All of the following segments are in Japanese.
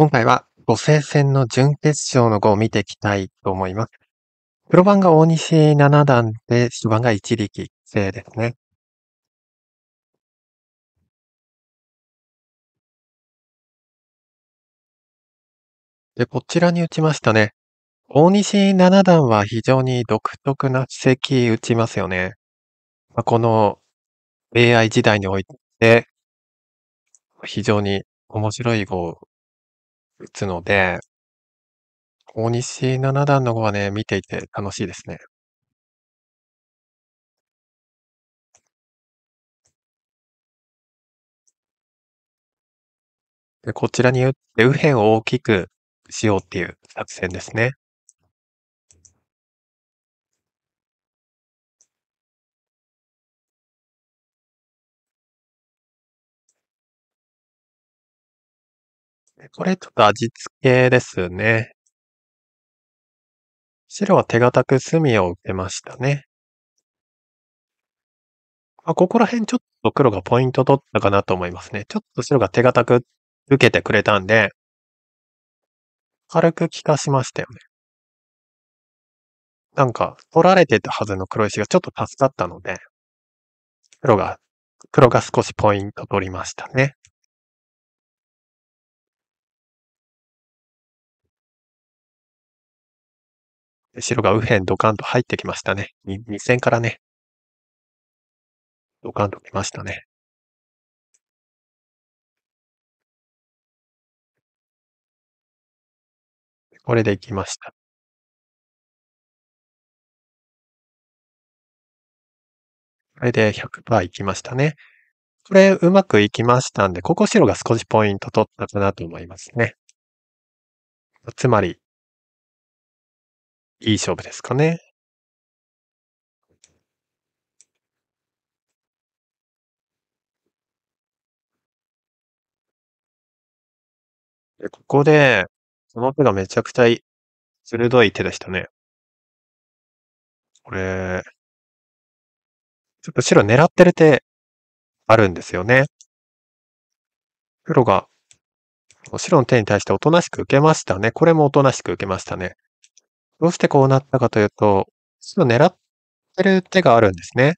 今回は五星戦の準決勝の碁を見ていきたいと思います。黒番が大西七段で、主番が一力棋ですね。で、こちらに打ちましたね。大西七段は非常に独特な奇跡打ちますよね。まあ、この AI 時代において、非常に面白い碁を打つので、大西七段の碁はね、見ていて楽しいですね。で、こちらに打って右辺を大きくしようっていう作戦ですね。これちょっと味付けですね。白は手堅く隅を受けましたね。まあ、ここら辺ちょっと黒がポイント取ったかなと思いますね。ちょっと白が手堅く受けてくれたんで、軽く効かしましたよね。なんか、取られてたはずの黒石がちょっと助かったので、黒が、黒が少しポイント取りましたね。白が右辺ドカンと入ってきましたね。2線からね。ドカンと来ましたね。これで行きました。これで100%いきましたね。これうまくいきましたんで、ここ白が少しポイント取ったかなと思いますね。つまり、いい勝負ですかね。で、ここで、その手がめちゃくちゃい鋭い手でしたね。これちょっと白狙ってる手、あるんですよね。黒が、白の手に対しておとなしく受けましたね。これもおとなしく受けましたね。どうしてこうなったかというと、ちょっと狙ってる手があるんですね。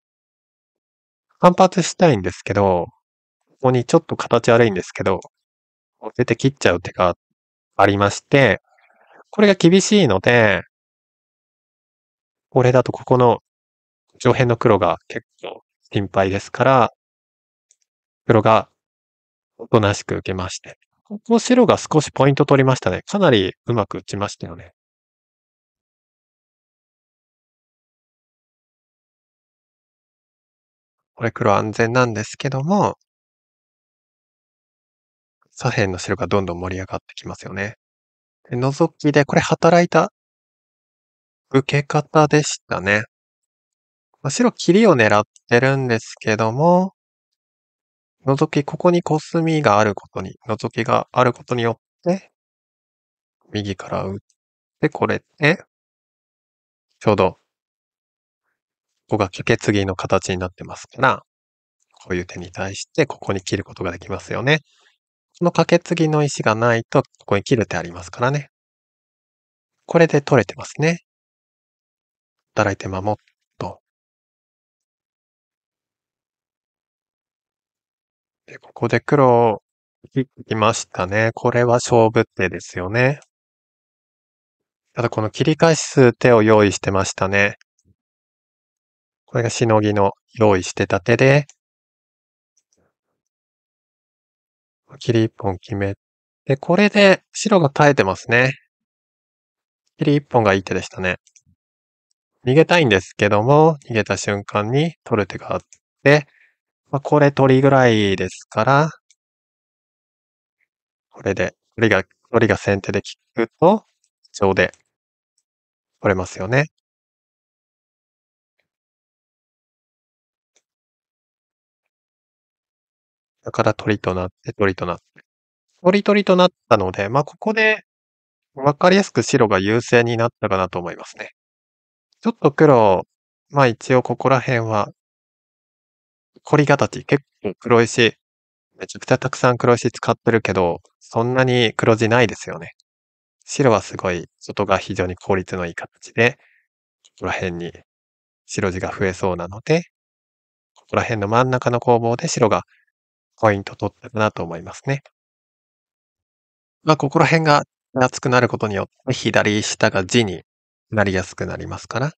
反発したいんですけど、ここにちょっと形悪いんですけど、出て切っちゃう手がありまして、これが厳しいので、これだとここの上辺の黒が結構心配ですから、黒がおとなしく受けまして。ここ白が少しポイント取りましたね。かなりうまく打ちましたよね。これ黒安全なんですけども、左辺の白がどんどん盛り上がってきますよね。で、覗きで、これ働いた受け方でしたね。ま白切りを狙ってるんですけども、覗き、ここにコスミがあることに、覗きがあることによって、右から打ってこれて、ちょうどここがカケツギの形になってますから、こういう手に対してここに切ることができますよね。このカケツギの石がないと、ここに切る手ありますからね。これで取れてますね。働いて守っと。で、ここで黒切りましたね。これは勝負手ですよね。ただこの切り返す手を用意してましたね。これがしのぎの用意してた手で、切り一本決めて、これで白が耐えてますね。切り一本がいい手でしたね。逃げたいんですけども、逃げた瞬間に取る手があって、まあ、これ取りぐらいですから、これで、取りが、取りが先手で効くと、上で取れますよね。だから鳥となって鳥となって。鳥鳥となったので、まあ、ここでわかりやすく白が優勢になったかなと思いますね。ちょっと黒、まあ一応ここら辺は、凝り形、結構黒石、めちゃくちゃたくさん黒石使ってるけど、そんなに黒字ないですよね。白はすごい、外が非常に効率のいい形で、ここら辺に白地が増えそうなので、ここら辺の真ん中の攻防で白がポイント取ったかなと思いますね。まあ、ここら辺が熱くなることによって、左下が字になりやすくなりますから。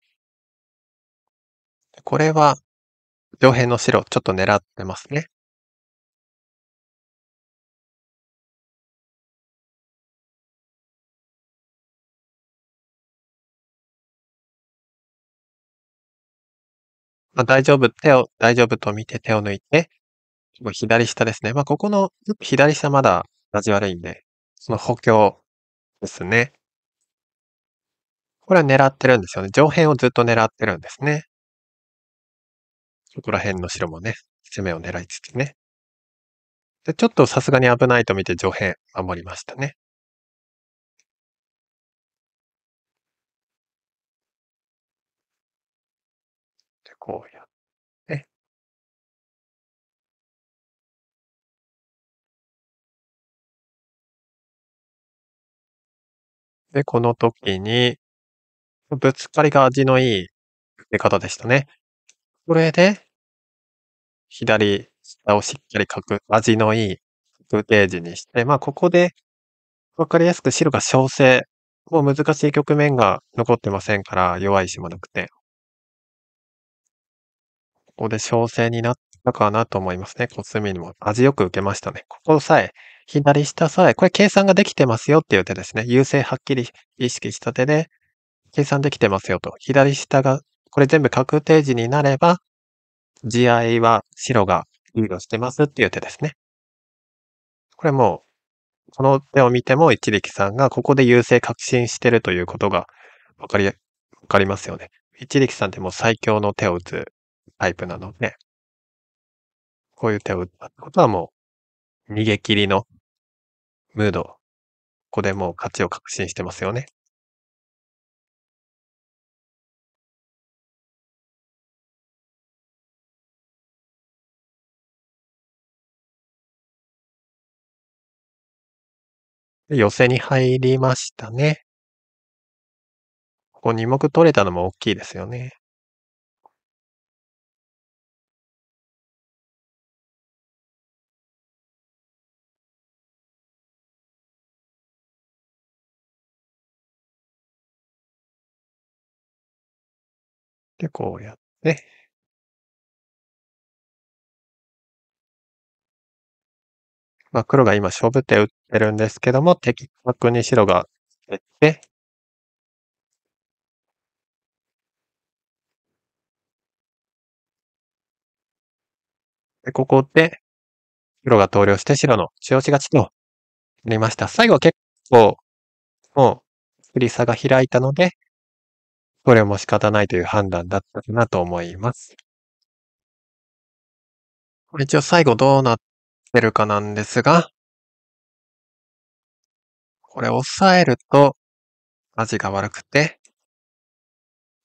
これは、上辺の白、ちょっと狙ってますね。まあ、大丈夫、手を、大丈夫と見て手を抜いて、左下ですね。まあ、ここの左下まだ味悪いんで、その補強ですね。これは狙ってるんですよね。上辺をずっと狙ってるんですね。ここら辺の白もね、攻めを狙いつつね。で、ちょっとさすがに危ないと見て上辺守りましたね。で、こうやっで、この時に、ぶつかりが味のいい出方でしたね。これで、左下をしっかり書く味のいい確定時にして、まあ、ここで、わかりやすく白が調整。もう難しい局面が残ってませんから、弱い石もなくて。ここで調整になったかなと思いますね。コスミにも味よく受けましたね。ここさえ左下さえ、これ計算ができてますよっていう手ですね。優勢はっきり意識した手で、計算できてますよと。左下が、これ全部確定時になれば、地合いは白がリードしてますっていう手ですね。これもう、この手を見ても一力さんがここで優勢確信してるということがわかり、わかりますよね。一力さんってもう最強の手を打つタイプなので、こういう手を打ったってことはもう逃げ切りのムード、ここでもう勝ちを確信してますよね。寄せに入りましたね。ここ2目取れたのも大きいですよね。で、こうやって、まあ、黒が今勝負手打ってるんですけども、的確に白が打って、で、ここで、黒が投了して白の中押し勝ちとなりました。最後は結構、もう、振り差が開いたので、これも仕方ないという判断だったかなと思います。一応最後どうなってるかなんですが、これ押さえると味が悪くて、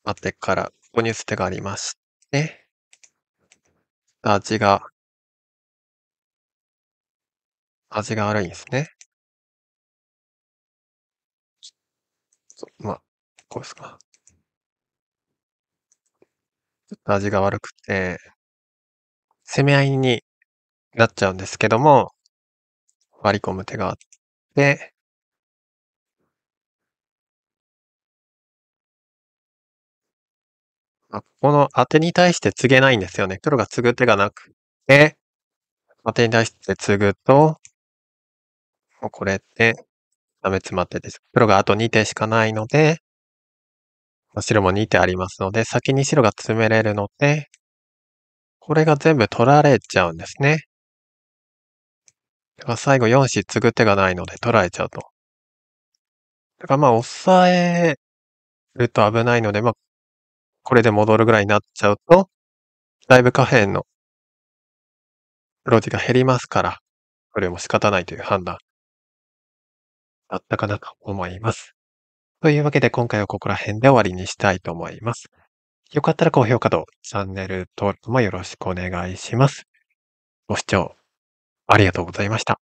待ってからここに捨てがありまして、味が、味が悪いんですね。まあ、こうですか。ちょっと味が悪くて、攻め合いになっちゃうんですけども、割り込む手があって、あ、この当てに対して告げないんですよね。黒が継ぐ手がなくて、当てに対して継ぐと、もうこれって、ダメ詰まってです。黒があと2手しかないので、白も2手ありますので、先に白が詰めれるので、これが全部取られちゃうんですね。だから最後4子継ぐ手がないので取られちゃうと。だからまあ、抑えると危ないので、まあ、これで戻るぐらいになっちゃうと、だいぶ下辺の黒地が減りますから、これも仕方ないという判断だったかなと思います。というわけで今回はここら辺で終わりにしたいと思います。よかったら高評価とチャンネル登録もよろしくお願いします。ご視聴ありがとうございました。